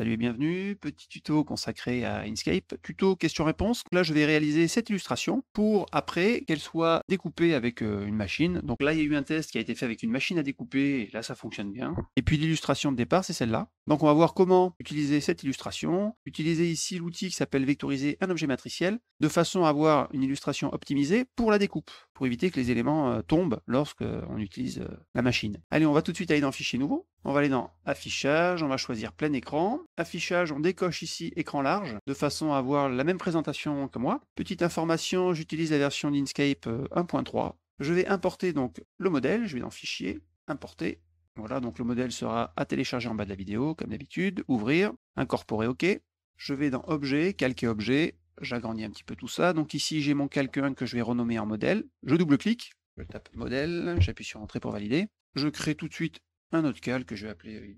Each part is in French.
Salut et bienvenue, petit tuto consacré à Inkscape, tuto question-réponse. Là, je vais réaliser cette illustration pour après qu'elle soit découpée avec euh, une machine. Donc là, il y a eu un test qui a été fait avec une machine à découper, là, ça fonctionne bien. Et puis l'illustration de départ, c'est celle-là. Donc on va voir comment utiliser cette illustration, utiliser ici l'outil qui s'appelle vectoriser un objet matriciel, de façon à avoir une illustration optimisée pour la découpe, pour éviter que les éléments euh, tombent lorsqu'on euh, utilise la machine. Allez, on va tout de suite aller dans Fichier nouveau, on va aller dans Affichage, on va choisir plein écran. Affichage, on décoche ici écran large, de façon à avoir la même présentation que moi. Petite information, j'utilise la version d'Inkscape 1.3. Euh, je vais importer donc le modèle, je vais dans Fichier, Importer. Voilà, donc le modèle sera à télécharger en bas de la vidéo, comme d'habitude. Ouvrir, incorporer OK. Je vais dans Objet, Calquer objet. J'agrandis un petit peu tout ça. Donc ici, j'ai mon calque 1 que je vais renommer en modèle. Je double-clique, je tape modèle, j'appuie sur Entrée pour valider. Je crée tout de suite un autre calque que je vais appeler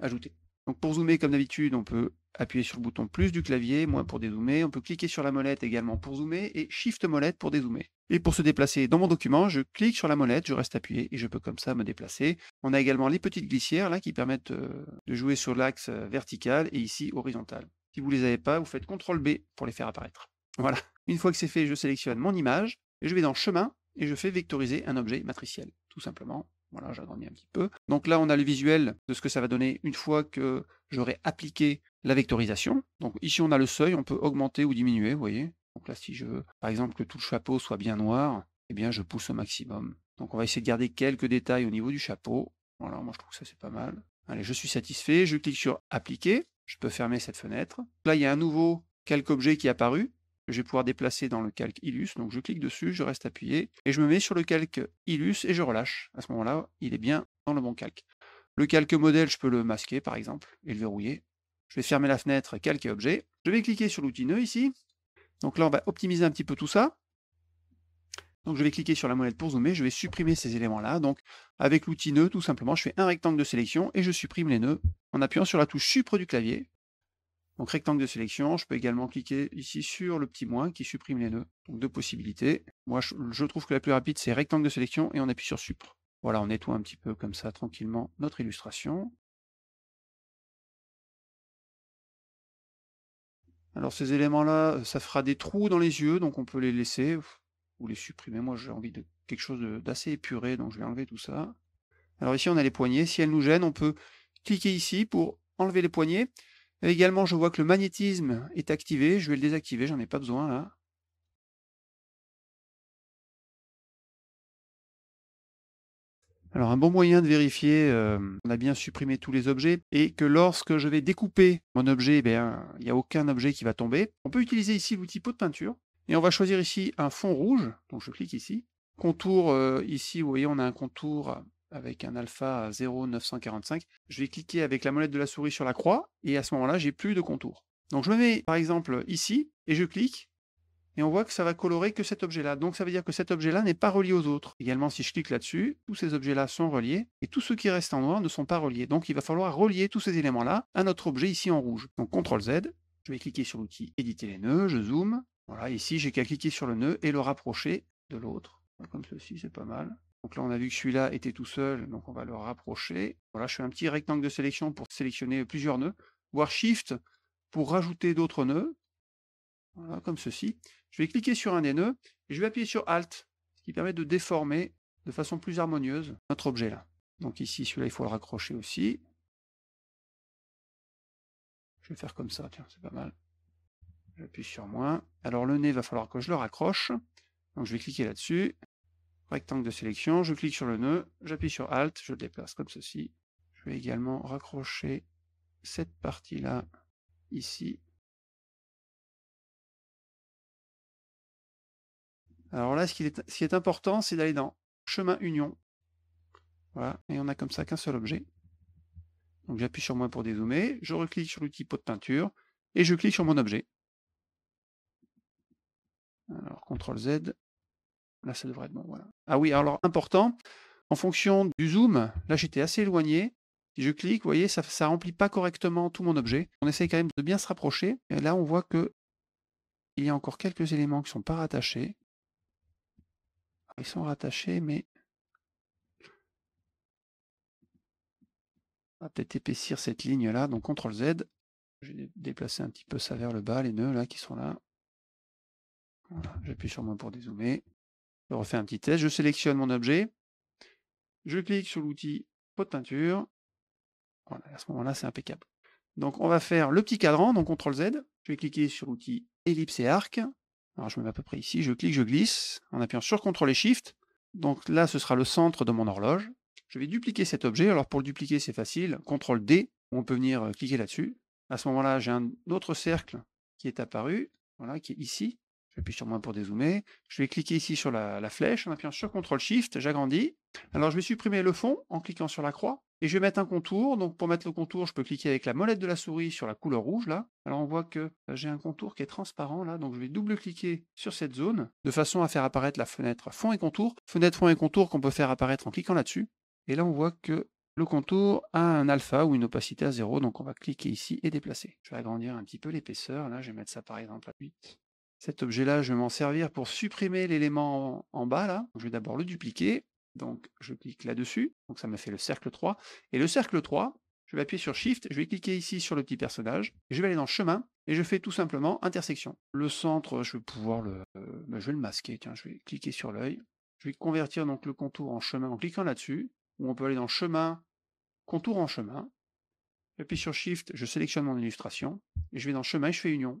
ajouter. Donc pour zoomer, comme d'habitude, on peut appuyer sur le bouton plus du clavier, moins pour dézoomer. On peut cliquer sur la molette également pour zoomer et Shift molette pour dézoomer. Et pour se déplacer dans mon document, je clique sur la molette, je reste appuyé et je peux comme ça me déplacer. On a également les petites glissières là qui permettent euh, de jouer sur l'axe euh, vertical et ici horizontal. Si vous ne les avez pas, vous faites CTRL B pour les faire apparaître. Voilà. Une fois que c'est fait, je sélectionne mon image et je vais dans chemin et je fais vectoriser un objet matriciel, tout simplement voilà, j'agrandis un petit peu. Donc là, on a le visuel de ce que ça va donner une fois que j'aurai appliqué la vectorisation. Donc ici, on a le seuil, on peut augmenter ou diminuer, vous voyez. Donc là, si je veux, par exemple, que tout le chapeau soit bien noir, eh bien, je pousse au maximum. Donc on va essayer de garder quelques détails au niveau du chapeau. Voilà, moi je trouve que ça c'est pas mal. Allez, je suis satisfait, je clique sur appliquer, je peux fermer cette fenêtre. Là, il y a un nouveau quelque objet qui est apparu je vais pouvoir déplacer dans le calque Illus. Donc je clique dessus, je reste appuyé et je me mets sur le calque Illus et je relâche. À ce moment-là, il est bien dans le bon calque. Le calque modèle, je peux le masquer par exemple et le verrouiller. Je vais fermer la fenêtre calque et objet. Je vais cliquer sur l'outil nœud ici. Donc là, on va optimiser un petit peu tout ça. Donc je vais cliquer sur la molette pour zoomer, je vais supprimer ces éléments-là. Donc avec l'outil nœud, tout simplement, je fais un rectangle de sélection et je supprime les nœuds en appuyant sur la touche supre du clavier. Donc rectangle de sélection, je peux également cliquer ici sur le petit moins qui supprime les nœuds. Donc deux possibilités. Moi je trouve que la plus rapide c'est rectangle de sélection et on appuie sur supre. Voilà, on nettoie un petit peu comme ça tranquillement notre illustration. Alors ces éléments-là, euh, ça fera des trous dans les yeux, donc on peut les laisser ou les supprimer. Moi j'ai envie de quelque chose d'assez épuré, donc je vais enlever tout ça. Alors ici on a les poignées, si elles nous gênent, on peut cliquer ici pour enlever les poignées. Également, je vois que le magnétisme est activé. Je vais le désactiver, j'en ai pas besoin là. Alors un bon moyen de vérifier, euh, on a bien supprimé tous les objets, et que lorsque je vais découper mon objet, eh il n'y a aucun objet qui va tomber. On peut utiliser ici l'outil pot de peinture, et on va choisir ici un fond rouge, donc je clique ici. Contour, euh, ici vous voyez on a un contour avec un alpha à 0,945, je vais cliquer avec la molette de la souris sur la croix, et à ce moment-là, j'ai plus de contour. Donc je me mets par exemple ici, et je clique, et on voit que ça va colorer que cet objet-là. Donc ça veut dire que cet objet-là n'est pas relié aux autres. Également, si je clique là-dessus, tous ces objets-là sont reliés, et tous ceux qui restent en noir ne sont pas reliés. Donc il va falloir relier tous ces éléments-là à notre objet ici en rouge. Donc CTRL Z, je vais cliquer sur l'outil Éditer les nœuds, je zoome. Voilà, ici j'ai qu'à cliquer sur le nœud et le rapprocher de l'autre. Comme ceci, c'est pas mal. Donc là, on a vu que celui-là était tout seul, donc on va le rapprocher. Voilà, je fais un petit rectangle de sélection pour sélectionner plusieurs nœuds, voire Shift pour rajouter d'autres nœuds, voilà, comme ceci. Je vais cliquer sur un des nœuds et je vais appuyer sur Alt, ce qui permet de déformer de façon plus harmonieuse notre objet là. Donc ici, celui-là, il faut le raccrocher aussi. Je vais faire comme ça, tiens, c'est pas mal. J'appuie sur moins. Alors le nez, il va falloir que je le raccroche. Donc je vais cliquer là-dessus rectangle de sélection, je clique sur le nœud, j'appuie sur Alt, je le déplace comme ceci. Je vais également raccrocher cette partie-là ici. Alors là, ce qui est, important, c'est d'aller dans Chemin Union. Voilà, et on a comme ça qu'un seul objet. Donc j'appuie sur moi pour dézoomer, je reclique sur l'outil pot de peinture, et je clique sur mon objet. Alors CTRL Z, Là, ça devrait être bon. Ah oui, alors important, en fonction du zoom, là j'étais assez éloigné. Si je clique, vous voyez, ça ne remplit pas correctement tout mon objet. On essaye quand même de bien se rapprocher. Et là, on voit que il y a encore quelques éléments qui ne sont pas rattachés. Ah, ils sont rattachés, mais on va peut-être épaissir cette ligne-là. Donc CTRL Z. Je vais déplacer un petit peu ça vers le bas, les nœuds là qui sont là. J'appuie sur moi pour dézoomer. Je refais un petit test. Je sélectionne mon objet. Je clique sur l'outil pot de peinture. Voilà, à ce moment-là, c'est impeccable. Donc, on va faire le petit cadran, donc CTRL Z. Je vais cliquer sur l'outil ellipse et arc. Alors, je me mets à peu près ici. Je clique, je glisse en appuyant sur CTRL et SHIFT. Donc là, ce sera le centre de mon horloge. Je vais dupliquer cet objet. Alors, pour le dupliquer, c'est facile. CTRL D. On peut venir euh, cliquer là-dessus. À ce moment-là, j'ai un autre cercle qui est apparu, voilà, qui est ici. J'appuie sur Moins » pour dézoomer. Je vais cliquer ici sur la, flèche en appuyant sur CTRL-SHIFT, j'agrandis. Alors je vais supprimer le fond en cliquant sur la croix. Et je vais mettre un contour. Donc pour mettre le contour, je peux cliquer avec la molette de la souris sur la couleur rouge là. Alors on voit que euh, j'ai un contour qui est transparent là. Donc je vais double-cliquer sur cette zone de façon à faire apparaître la fenêtre fond et contour. Fenêtre fond et contour qu'on peut faire apparaître en cliquant là-dessus. Et là on voit que le contour a un alpha ou une opacité à 0. Donc on va cliquer ici et déplacer. Je vais agrandir un petit peu l'épaisseur. Là je vais mettre ça par exemple à 8. Cet objet-là, je vais m'en servir pour supprimer l'élément en, bas, là. Je vais d'abord le dupliquer. Donc, je clique là-dessus. Donc, ça m'a fait le cercle 3. Et le cercle 3, je vais appuyer sur Shift, je vais cliquer ici sur le petit personnage, je vais aller dans Chemin, et je fais tout simplement Intersection. Le centre, je vais pouvoir le... Euh, bah, je le masquer, tiens, je vais cliquer sur l'œil. Je vais convertir donc le contour en chemin en cliquant là-dessus, ou on peut aller dans Chemin, Contour en chemin. J'appuie sur Shift, je sélectionne mon illustration, et je vais dans Chemin, et je fais Union.